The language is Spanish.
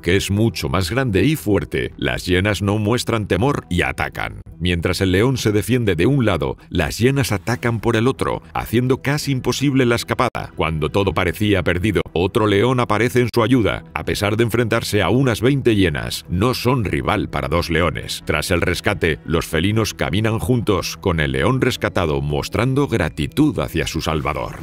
que es mucho más grande y fuerte, las hienas no muestran temor y atacan. Mientras el león se defiende de un lado, las hienas atacan por el otro, haciendo casi imposible la escapada. Cuando todo parecía perdido, otro león aparece en su ayuda. A pesar de enfrentarse a unas 20 hienas, no son rival para dos leones. Tras el rescate, los felinos caminan juntos, con el león rescatado mostrando gratitud hacia su salvador.